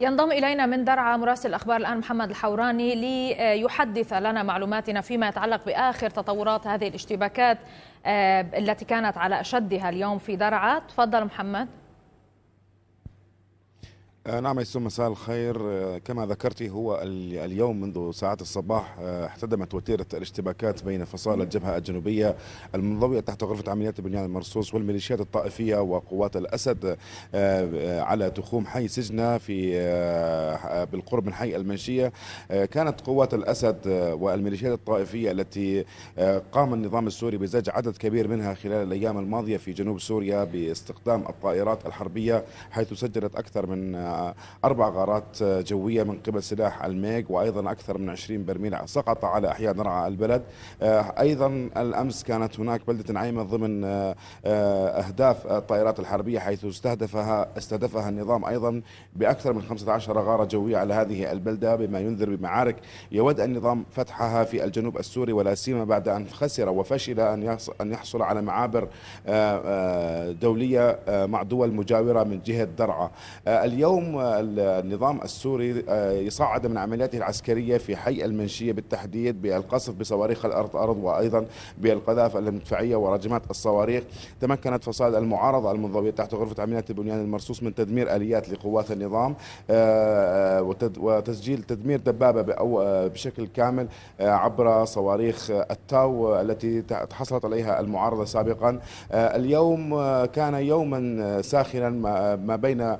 ينضم إلينا من درعا مراسل الأخبار الآن محمد الحوراني ليحدث لنا معلوماتنا فيما يتعلق بآخر تطورات هذه الاشتباكات آه، التي كانت على أشدها اليوم في درعا تفضل محمد آه، نعم يسوم مساء الخير آه، كما ذكرت هو اليوم منذ ساعات الصباح آه، احتدمت وتيرة الاشتباكات بين فصائل نعم. الجبهة الجنوبية المنضوية تحت غرفة عمليات بنيان المرصوص والميليشيات الطائفية وقوات الأسد على تخوم حي سجنة في بالقرب من حي المنشية كانت قوات الأسد والميليشيات الطائفية التي قام النظام السوري بزج عدد كبير منها خلال الأيام الماضية في جنوب سوريا باستخدام الطائرات الحربية حيث سجلت أكثر من أربع غارات جوية من قبل سلاح الميغ وأيضا أكثر من 20 برميل سقط على أحياء درعا البلد آه، أيضا الأمس كانت هناك بلدة نعيمة ضمن آه، أهداف الطائرات الحربية حيث استهدفها استهدفها النظام أيضا بأكثر من 15 غارة جوية على هذه البلدة بما ينذر بمعارك يود النظام فتحها في الجنوب السوري ولا سيما بعد أن خسر وفشل أن يحصل على معابر آه، دولية مع دول مجاورة من جهة درعا اليوم اليوم آه، النظام السوري آه، يصعد من عملياته العسكرية في حي المنشية بالتحديد بالقصف بصواريخ الأرض أرض وأيضا بالقذائف المدفعية ورجمات الصواريخ تمكنت فصائل المعارضة المنضوية تحت غرفة عمليات البنيان المرصوص من تدمير آليات لقوات النظام آه، وتسجيل تدمير دبابة بشكل كامل عبر صواريخ التاو التي تحصلت عليها المعارضة سابقا اليوم كان يوما ساخنا ما بين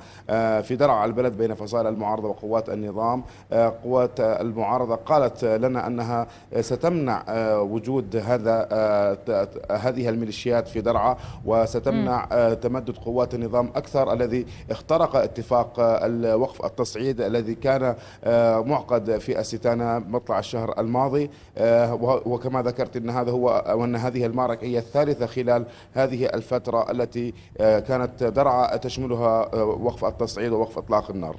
في درجة على البلد بين فصائل المعارضة وقوات النظام آه، قوات المعارضة قالت لنا أنها ستمنع آه، وجود هذا آه، هذه الميليشيات في درعا وستمنع تمدد قوات النظام أكثر الذي اخترق اتفاق الوقف التصعيد الذي كان معقد في الستانة مطلع الشهر الماضي وكما ذكرت أن هذا هو وأن هذه المعركة هي الثالثة خلال هذه الفترة التي كانت درعا تشملها وقف التصعيد ووقف اطلاق النار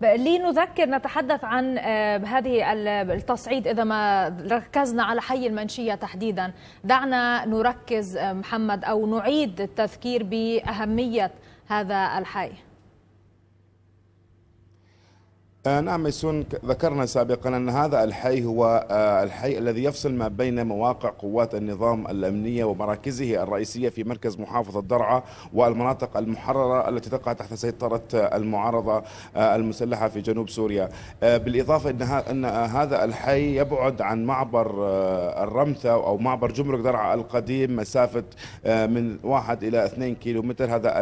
لنذكر نتحدث عن آه، هذه التصعيد إذا ما ركزنا على حي المنشية تحديدا دعنا نركز آه، محمد أو نعيد التذكير بأهمية هذا الحي آه، نعم ميسون ذكرنا سابقا أن هذا الحي هو آه، الحي الذي يفصل ما بين مواقع قوات النظام الأمنية ومراكزه الرئيسية في مركز محافظة درعا والمناطق المحررة التي تقع تحت سيطرة آه، المعارضة المسلحة في جنوب سوريا بالإضافة أن هذا الحي يبعد عن معبر الرمثة أو معبر جمرك درعا القديم مسافة من واحد إلى كيلو متر هذا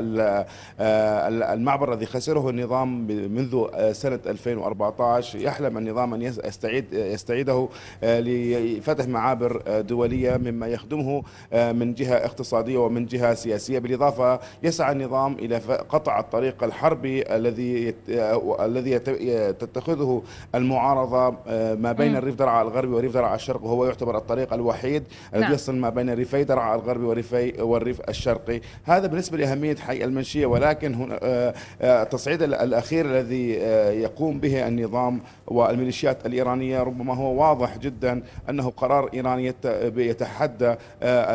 المعبر الذي خسره النظام منذ سنة 2000 2014 يحلم النظام أن يستعيد يستعيده آه، لفتح معابر آه، دولية مما يخدمه آه، من جهة اقتصادية ومن جهة سياسية بالإضافة يسعى النظام إلى قطع الطريق الحربي الذي الذي تتخذه المعارضة ما بين الريف درعا الغربي وريف درعا الشرقي وهو يعتبر الطريق الوحيد الذي نعم. يصل ما بين ريفي درعا الغربي وريفي والريف الشرقي هذا بالنسبة لأهمية حي المنشية ولكن هنا التصعيد الأخير الذي يقوم به النظام والميليشيات الإيرانية ربما هو واضح جدا أنه قرار إيراني يتحدى آه،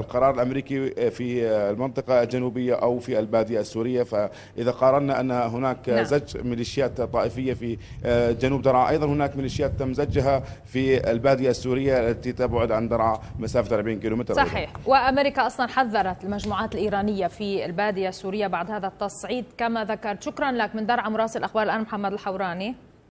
القرار الأمريكي في المنطقة الجنوبية أو في البادية السورية فإذا قارنا أن هناك نعم. زج ميليشيات طائفية في آه، جنوب درعا أيضا هناك ميليشيات تم زجها في البادية السورية التي تبعد عن درعا مسافة 40 كيلومتر صحيح أيضاً. وأمريكا أصلا حذرت المجموعات الإيرانية في البادية السورية بعد هذا التصعيد كما ذكرت شكرا لك من درعا مراسل أخبار الآن محمد الحوران Rani.